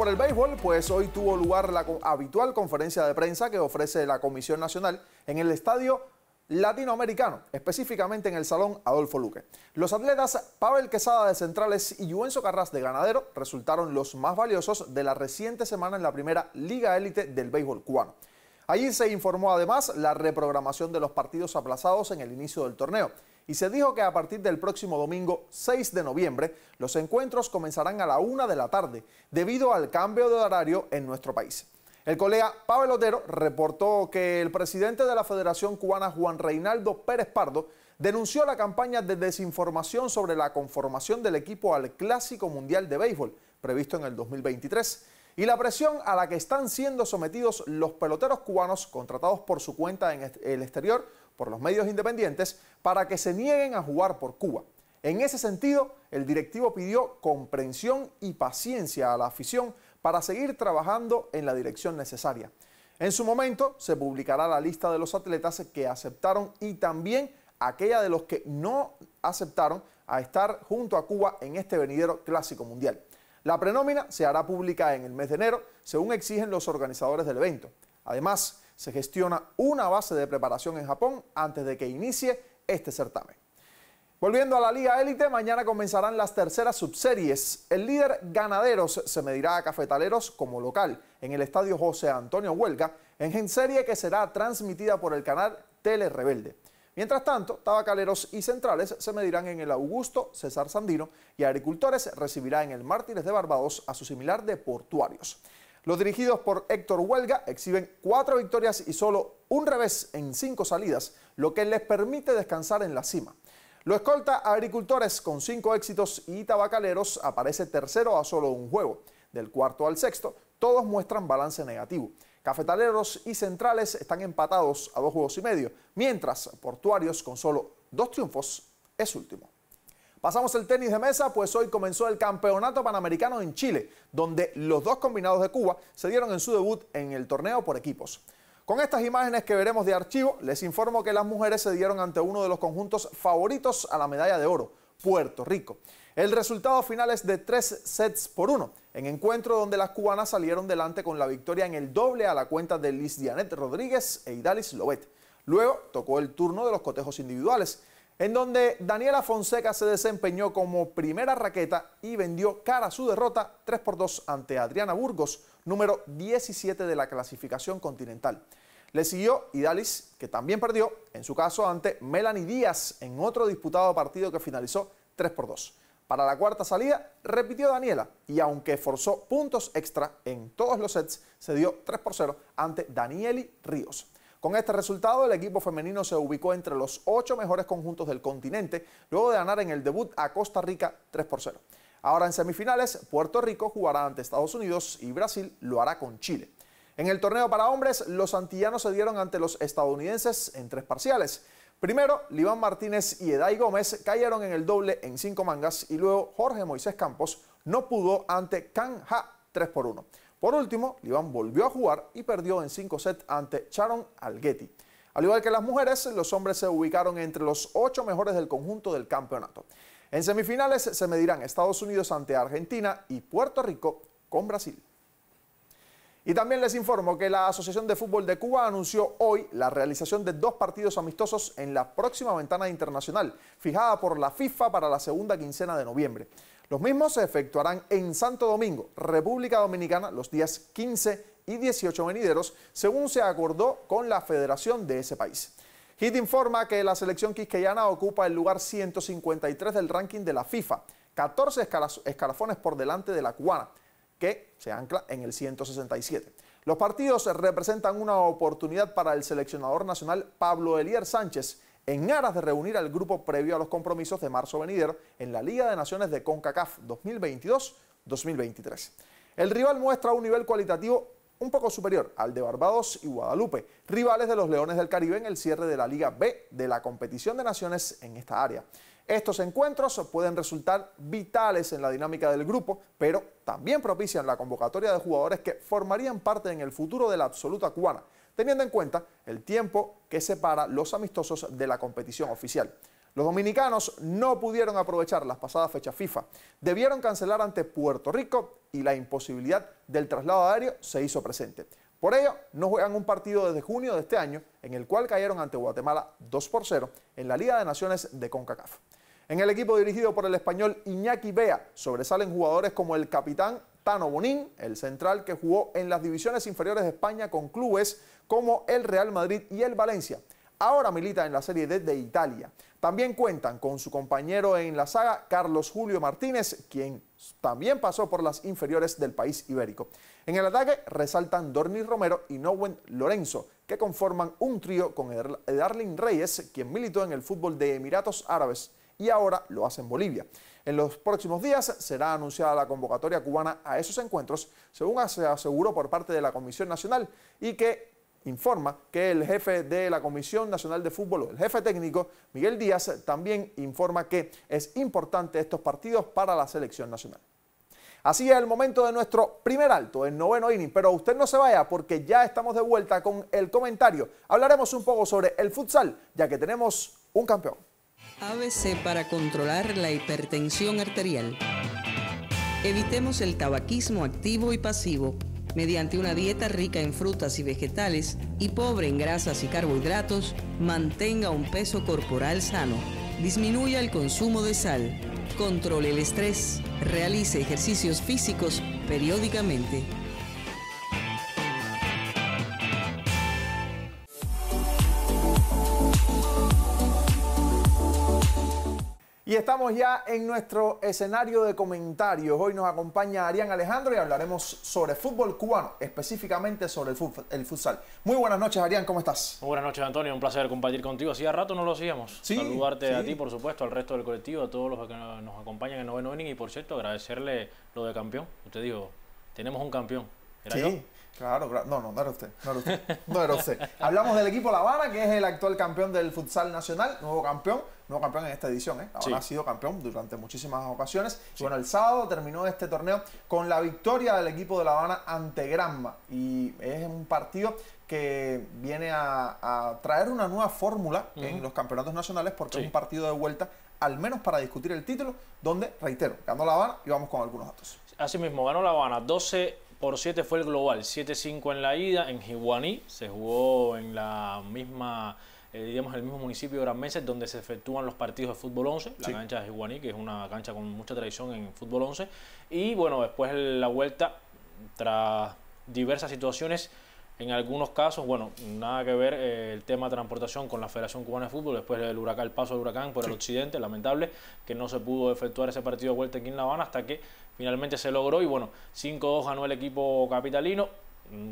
por el béisbol, pues hoy tuvo lugar la habitual conferencia de prensa que ofrece la Comisión Nacional en el Estadio Latinoamericano, específicamente en el Salón Adolfo Luque. Los atletas Pavel Quesada de Centrales y Juenzo Carras de Ganadero resultaron los más valiosos de la reciente semana en la primera Liga Élite del béisbol cubano. Allí se informó además la reprogramación de los partidos aplazados en el inicio del torneo y se dijo que a partir del próximo domingo 6 de noviembre los encuentros comenzarán a la una de la tarde debido al cambio de horario en nuestro país. El colega Pablo Otero reportó que el presidente de la Federación Cubana, Juan Reinaldo Pérez Pardo, denunció la campaña de desinformación sobre la conformación del equipo al Clásico Mundial de Béisbol, previsto en el 2023, y la presión a la que están siendo sometidos los peloteros cubanos contratados por su cuenta en el exterior por los medios independientes para que se nieguen a jugar por Cuba. En ese sentido, el directivo pidió comprensión y paciencia a la afición para seguir trabajando en la dirección necesaria. En su momento se publicará la lista de los atletas que aceptaron y también aquella de los que no aceptaron a estar junto a Cuba en este venidero clásico mundial. La prenómina se hará pública en el mes de enero, según exigen los organizadores del evento. Además, se gestiona una base de preparación en Japón antes de que inicie este certamen. Volviendo a la Liga Élite, mañana comenzarán las terceras subseries. El líder Ganaderos se medirá a Cafetaleros como local en el estadio José Antonio Huelga, en serie que será transmitida por el canal Tele Mientras tanto, tabacaleros y centrales se medirán en el Augusto César Sandino y agricultores recibirá en el Mártires de Barbados a su similar de portuarios. Los dirigidos por Héctor Huelga exhiben cuatro victorias y solo un revés en cinco salidas, lo que les permite descansar en la cima. Lo escolta Agricultores con cinco éxitos y Tabacaleros aparece tercero a solo un juego. Del cuarto al sexto, todos muestran balance negativo. Cafetaleros y Centrales están empatados a dos juegos y medio, mientras Portuarios con solo dos triunfos es último. Pasamos el tenis de mesa, pues hoy comenzó el Campeonato Panamericano en Chile, donde los dos combinados de Cuba se dieron en su debut en el torneo por equipos. Con estas imágenes que veremos de archivo, les informo que las mujeres se dieron ante uno de los conjuntos favoritos a la medalla de oro, Puerto Rico. El resultado final es de tres sets por uno, en encuentro donde las cubanas salieron delante con la victoria en el doble a la cuenta de Liz Dianet Rodríguez e Idalis Lobet. Luego tocó el turno de los cotejos individuales, en donde Daniela Fonseca se desempeñó como primera raqueta y vendió cara a su derrota 3 por 2 ante Adriana Burgos, número 17 de la clasificación continental. Le siguió Idalis, que también perdió, en su caso ante Melanie Díaz, en otro disputado partido que finalizó 3 por 2. Para la cuarta salida, repitió Daniela y aunque forzó puntos extra en todos los sets, se dio 3 por 0 ante Danieli Ríos. Con este resultado, el equipo femenino se ubicó entre los ocho mejores conjuntos del continente, luego de ganar en el debut a Costa Rica 3 por 0. Ahora en semifinales, Puerto Rico jugará ante Estados Unidos y Brasil lo hará con Chile. En el torneo para hombres, los antillanos se dieron ante los estadounidenses en tres parciales. Primero, Liván Martínez y Eday Gómez cayeron en el doble en cinco mangas y luego Jorge Moisés Campos no pudo ante Can Ha 3 por 1. Por último, Liván volvió a jugar y perdió en 5 sets ante Sharon Algetti. Al igual que las mujeres, los hombres se ubicaron entre los 8 mejores del conjunto del campeonato. En semifinales se medirán Estados Unidos ante Argentina y Puerto Rico con Brasil. Y también les informo que la Asociación de Fútbol de Cuba anunció hoy la realización de dos partidos amistosos en la próxima ventana internacional, fijada por la FIFA para la segunda quincena de noviembre. Los mismos se efectuarán en Santo Domingo, República Dominicana, los días 15 y 18 venideros, según se acordó con la federación de ese país. HIT informa que la selección quisqueyana ocupa el lugar 153 del ranking de la FIFA, 14 escalafones por delante de la cubana, que se ancla en el 167. Los partidos representan una oportunidad para el seleccionador nacional Pablo Elier Sánchez, en aras de reunir al grupo previo a los compromisos de marzo venidero en la Liga de Naciones de CONCACAF 2022-2023. El rival muestra un nivel cualitativo un poco superior al de Barbados y Guadalupe, rivales de los Leones del Caribe en el cierre de la Liga B de la competición de naciones en esta área. Estos encuentros pueden resultar vitales en la dinámica del grupo, pero también propician la convocatoria de jugadores que formarían parte en el futuro de la absoluta cubana, teniendo en cuenta el tiempo que separa los amistosos de la competición oficial. Los dominicanos no pudieron aprovechar las pasadas fechas FIFA. Debieron cancelar ante Puerto Rico y la imposibilidad del traslado aéreo se hizo presente. Por ello, no juegan un partido desde junio de este año, en el cual cayeron ante Guatemala 2 por 0 en la Liga de Naciones de CONCACAF. En el equipo dirigido por el español Iñaki Bea sobresalen jugadores como el capitán Tano Bonín, el central que jugó en las divisiones inferiores de España con clubes como el Real Madrid y el Valencia. Ahora milita en la Serie D de Italia. También cuentan con su compañero en la saga, Carlos Julio Martínez, quien también pasó por las inferiores del país ibérico. En el ataque resaltan Dorni Romero y Nowen Lorenzo, que conforman un trío con Darling Reyes, quien militó en el fútbol de Emiratos Árabes y ahora lo hace en Bolivia. En los próximos días será anunciada la convocatoria cubana a esos encuentros, según se aseguró por parte de la Comisión Nacional, y que informa que el jefe de la Comisión Nacional de Fútbol, el jefe técnico, Miguel Díaz, también informa que es importante estos partidos para la selección nacional. Así es el momento de nuestro primer alto, en noveno inning, pero usted no se vaya porque ya estamos de vuelta con el comentario. Hablaremos un poco sobre el futsal, ya que tenemos un campeón. ABC para controlar la hipertensión arterial. Evitemos el tabaquismo activo y pasivo. Mediante una dieta rica en frutas y vegetales y pobre en grasas y carbohidratos, mantenga un peso corporal sano, disminuya el consumo de sal, controle el estrés, realice ejercicios físicos periódicamente Y estamos ya en nuestro escenario de comentarios. Hoy nos acompaña Arián Alejandro y hablaremos sobre fútbol cubano, específicamente sobre el, futsal. Muy buenas noches, Arián, ¿cómo estás? Muy buenas noches, Antonio. Un placer compartir contigo. Hacía rato no lo hacíamos. Saludarte a ti, por supuesto, al resto del colectivo, a todos los que nos acompañan en noveno inning. Y por cierto, agradecerle lo de campeón. Usted dijo, tenemos un campeón. sí. Claro, no, no, no era usted, no era usted, no usted. Hablamos del equipo La Habana, que es el actual campeón del futsal nacional, nuevo campeón, nuevo campeón en esta edición, ¿eh? Ahora ha sido campeón durante muchísimas ocasiones. bueno, el sábado terminó este torneo con la victoria del equipo de La Habana ante Granma. Y es un partido que viene a, traer una nueva fórmula en los campeonatos nacionales, porque es un partido de vuelta, al menos para discutir el título, donde, reitero, ganó La Habana y vamos con algunos datos. Así mismo, ganó La Habana 12 por 7 fue el global, 7-5 en la ida, en Higuaní se jugó en la misma, eh, digamos, el mismo municipio de Gran Mesa, donde se efectúan los partidos de fútbol 11, la cancha de Jiwaní, que es una cancha con mucha tradición en fútbol 11, y bueno, después la vuelta, tras diversas situaciones, en algunos casos, bueno, nada que ver eh, el tema de transportación con la Federación Cubana de Fútbol, después del huracán, paso del huracán por el occidente, lamentable que no se pudo efectuar ese partido de vuelta aquí en La Habana hasta que finalmente se logró y bueno, 5-2 ganó el equipo capitalino,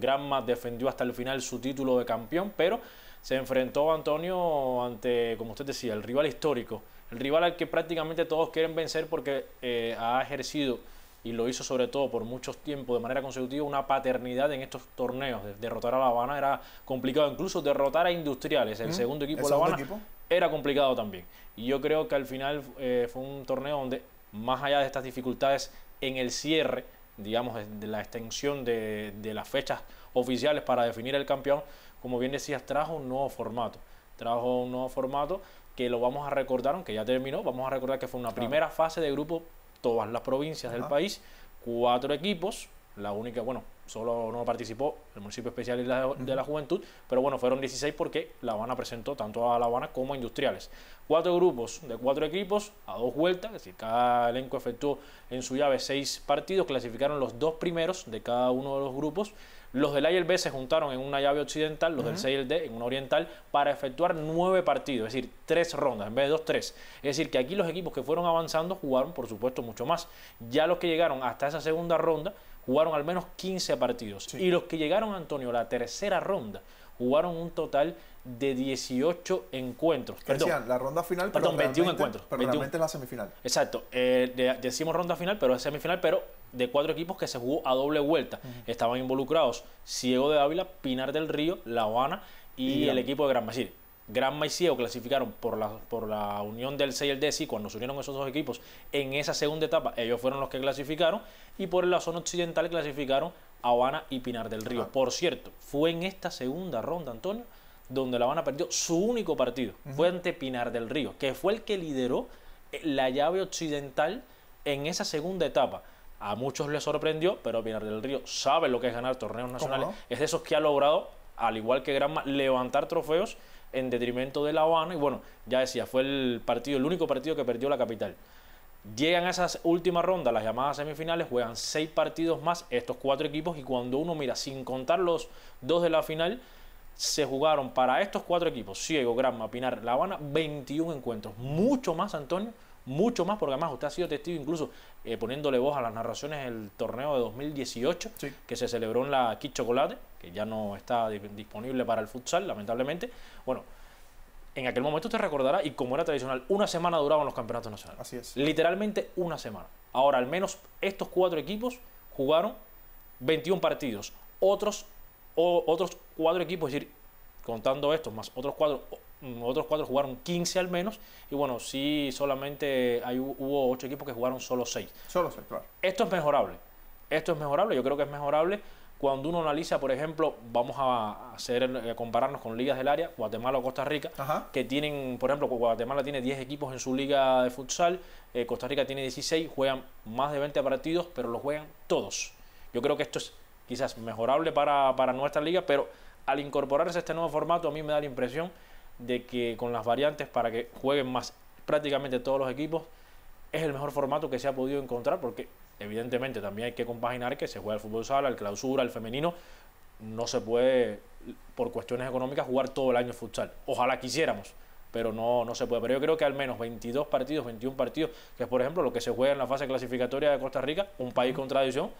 Granma defendió hasta el final su título de campeón, pero se enfrentó Antonio ante, como usted decía, el rival histórico, el rival al que prácticamente todos quieren vencer porque eh, ha ejercido y lo hizo sobre todo por mucho tiempo... de manera consecutiva, una paternidad en estos torneos. Derrotar a La Habana era complicado, incluso derrotar a Industriales, el mm. segundo equipo de La Habana, era complicado también. Y yo creo que al final eh, fue un torneo donde, más allá de estas dificultades en el cierre, digamos, de la extensión de, las fechas oficiales para definir el campeón, como bien decías, trajo un nuevo formato. Trajo un nuevo formato que lo vamos a recordar, aunque ya terminó, vamos a recordar que fue una primera fase de grupo todas las provincias del país, cuatro equipos, la única, bueno, solo no participó el municipio especial de la, de la juventud, pero bueno, fueron 16 porque La Habana presentó tanto a La Habana como a Industriales. Cuatro grupos de cuatro equipos a dos vueltas, es decir, cada elenco efectuó en su llave seis partidos, clasificaron los dos primeros de cada uno de los grupos. Los del A y el B se juntaron en una llave occidental, los del C y el D en una oriental, para efectuar nueve partidos, es decir, tres rondas, en vez de dos, tres. Es decir, que aquí los equipos que fueron avanzando jugaron, por supuesto, mucho más. Ya los que llegaron hasta esa segunda ronda jugaron al menos 15 partidos. Y los que llegaron, Antonio, la tercera ronda, jugaron un total de 18 encuentros. Perdón, la ronda final, perdón, 21 encuentros. Pero 21. realmente la semifinal. Exacto. Eh, decimos ronda final, pero es semifinal, pero de cuatro equipos que se jugó a doble vuelta. Estaban involucrados Ciego de Ávila, Pinar del Río, La Habana y, y el equipo de Gran Brasil. Granma y Ciego clasificaron por la, por la unión del C y el D. cuando se unieron esos dos equipos en esa segunda etapa, ellos fueron los que clasificaron. Y por la zona occidental clasificaron Habana y Pinar del Río. Ah. Por cierto, fue en esta segunda ronda, Antonio, donde La Habana perdió su único partido. Fue ante Pinar del Río, que fue el que lideró eh, la llave occidental en esa segunda etapa. A muchos les sorprendió, pero Pinar del Río sabe lo que es ganar torneos nacionales. Es de esos que ha logrado, al igual que Granma, levantar trofeos en detrimento de La Habana. Y bueno, ya decía, fue el partido, el único partido que perdió la capital. Llegan a esas últimas rondas, las llamadas semifinales, juegan seis partidos más estos cuatro equipos y cuando uno mira, sin contar los dos de la final, se jugaron para estos cuatro equipos, Ciego, Granma, Pinar, La Habana, 21 encuentros. Mucho más, Antonio, mucho más, porque además usted ha sido testigo incluso eh, poniéndole voz a las narraciones del torneo de 2018 que se celebró en la Kit Chocolate, que ya no está disponible para el futsal, lamentablemente. Bueno, en aquel momento usted recordará, y como era tradicional, una semana duraban los campeonatos nacionales. Así es. Literalmente una semana. Ahora, al menos estos cuatro equipos jugaron 21 partidos. Otros, otros cuatro equipos, es decir, contando estos más otros cuatro otros cuatro jugaron 15 al menos. Y bueno, sí, solamente hay, hubo ocho equipos que jugaron solo seis. Solo seis, claro. Esto es mejorable. Esto es mejorable. Yo creo que es mejorable cuando uno analiza, por ejemplo, vamos a hacer eh, compararnos con ligas del área, Guatemala o Costa Rica, que tienen, por ejemplo, Guatemala tiene 10 equipos en su liga de futsal, eh, Costa Rica tiene 16, juegan más de 20 partidos, pero los juegan todos. Yo creo que esto es quizás mejorable para, para nuestra liga, pero al incorporarse a este nuevo formato, a mí me da la impresión de que con las variantes para que jueguen más prácticamente todos los equipos, es el mejor formato que se ha podido encontrar porque evidentemente también hay que compaginar que se juega el fútbol sala, el clausura, el femenino, no se puede por cuestiones económicas jugar todo el año futsal. Ojalá quisiéramos, pero no, no se puede. Pero yo creo que al menos 22 partidos, 21 partidos, que es por ejemplo lo que se juega en la fase clasificatoria de Costa Rica, un país con tradición,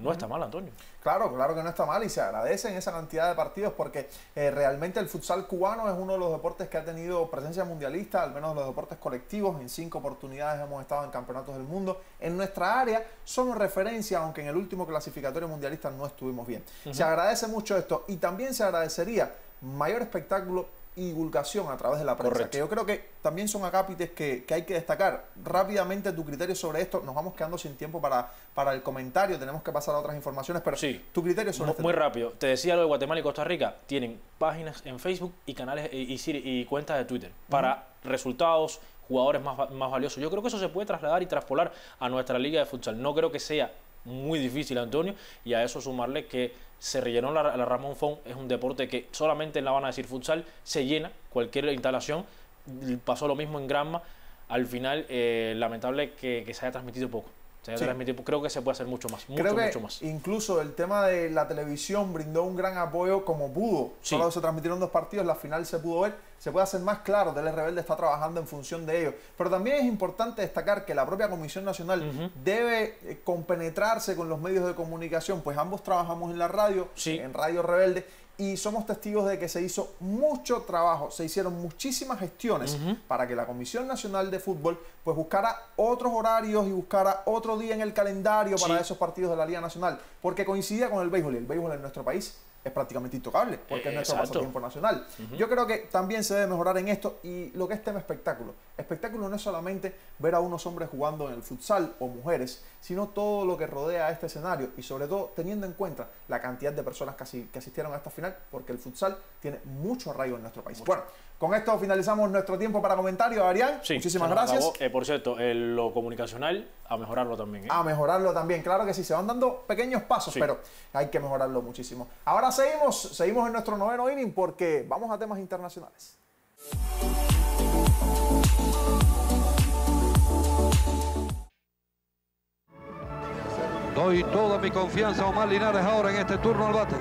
no está mal, Antonio. Claro, claro que no está mal y se agradecen esa cantidad de partidos porque eh, realmente el futsal cubano es uno de los deportes que ha tenido presencia mundialista, al menos los deportes colectivos. En cinco oportunidades hemos estado en campeonatos del mundo. En nuestra área son referencia, aunque en el último clasificatorio mundialista no estuvimos bien. Se agradece mucho esto y también se agradecería mayor espectáculo y divulgación a través de la prensa. Que yo creo que también son acápites que, hay que destacar. Rápidamente tu criterio sobre esto, nos vamos quedando sin tiempo para, para el comentario, tenemos que pasar a otras informaciones, pero sí, tu criterio sobre este muy, Muy rápido, te decía lo de Guatemala y Costa Rica, tienen páginas en Facebook y canales y, cuentas de Twitter para resultados, jugadores más, más valiosos. Yo creo que eso se puede trasladar y traspolar a nuestra liga de futsal. No creo que sea muy difícil, Antonio, y a eso sumarle que se rellenó la, Ramón Font es un deporte que solamente en La Habana decir futsal se llena cualquier instalación, pasó lo mismo en Granma, al final eh, lamentable que se haya transmitido poco. Pues creo que se puede hacer mucho más, mucho, creo que más. Incluso el tema de la televisión brindó un gran apoyo como pudo. Solo se transmitieron dos partidos, la final se pudo ver, se puede hacer más claro, Tele Rebelde está trabajando en función de ello. Pero también es importante destacar que la propia Comisión Nacional debe eh, compenetrarse con los medios de comunicación, pues ambos trabajamos en la radio, en Radio Rebelde, y somos testigos de que se hizo mucho trabajo, se hicieron muchísimas gestiones para que la Comisión Nacional de Fútbol pues buscara otros horarios y buscara otro día en el calendario para esos partidos de la Liga Nacional, porque coincidía con el béisbol y el béisbol en nuestro país es prácticamente intocable, porque es eh, nuestro pasatiempo nacional. Yo creo que también se debe mejorar en esto y lo que es tema espectáculo. Espectáculo no es solamente ver a unos hombres jugando en el futsal o mujeres, sino todo lo que rodea este escenario y sobre todo teniendo en cuenta la cantidad de personas que, asistieron a esta final, porque el futsal tiene mucho arraigo en nuestro país. Bueno, con esto finalizamos nuestro tiempo para comentarios, Arián. muchísimas gracias. Eh, por cierto, lo comunicacional, a mejorarlo también. ¿eh? A mejorarlo también, claro que sí, se van dando pequeños pasos, pero hay que mejorarlo muchísimo. Ahora seguimos, seguimos en nuestro noveno inning porque vamos a temas internacionales. Doy toda mi confianza a Omar Linares ahora en este turno al bate.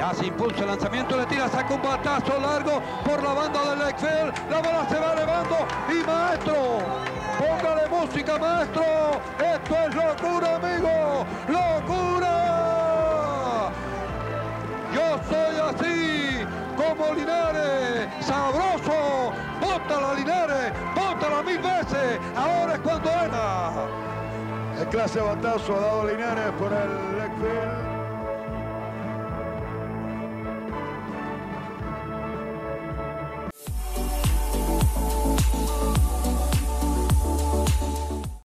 Ya se impulsa el lanzamiento, le tira, saca un batazo largo por la banda del Excel. La bola se va elevando y maestro. Póngale música, maestro. Esto es locura, amigo. ¡Locura! Yo soy así, como Linares. Sabroso. Bótala, Linares. Bótala mil veces. Ahora es cuando era. El clase batazo ha dado Linares por el Excel.